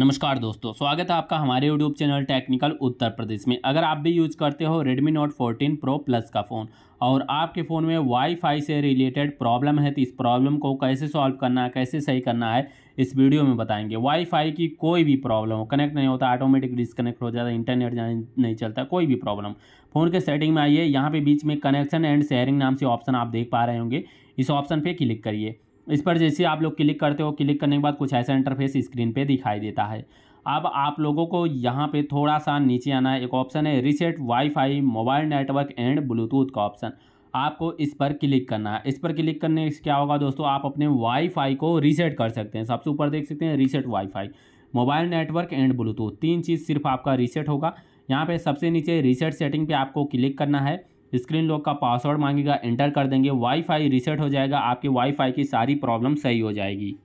नमस्कार दोस्तों स्वागत है आपका हमारे YouTube channel technical Uttar Pradesh में अगर आप भी यूज करते हो रेडमी नोट 14 प्रो प्लस का फ़ोन और आपके फ़ोन में वाईफाई से रिलेटेड प्रॉब्लम है तो इस प्रॉब्लम को कैसे सॉल्व करना है कैसे सही करना है इस वीडियो में बताएंगे वाईफाई की कोई भी प्रॉब्लम हो कनेक्ट नहीं होता ऑटोमेटिक डिसकनेक्ट हो जाता इंटरनेट नहीं चलता कोई भी प्रॉब्लम फ़ोन के सेटिंग में आइए यहाँ पर बीच में कनेक्शन एंड शेयरिंग नाम से ऑप्शन आप देख पा रहे होंगे इस ऑप्शन पर क्लिक करिए इस पर जैसे आप लोग क्लिक करते हो क्लिक करने के बाद कुछ ऐसा इंटरफेस स्क्रीन पे दिखाई देता है अब आप लोगों को यहाँ पे थोड़ा सा नीचे आना है एक ऑप्शन है reset wifi mobile network and Bluetooth का ऑप्शन आपको इस पर क्लिक करना है इस पर क्लिक करने से क्या होगा दोस्तों आप अपने वाईफाई को रीसेट कर सकते हैं सबसे ऊपर देख सकते हैं reset wifi mobile network and Bluetooth तीन चीज़ सिर्फ आपका रीसेट होगा यहाँ पे सबसे नीचे रीसेट सेटिंग पे आपको क्लिक करना है स्क्रीन लॉक का पासवर्ड मांगेगा एंटर कर देंगे वाईफाई रीसेट हो जाएगा आपके वाईफाई की सारी प्रॉब्लम सही हो जाएगी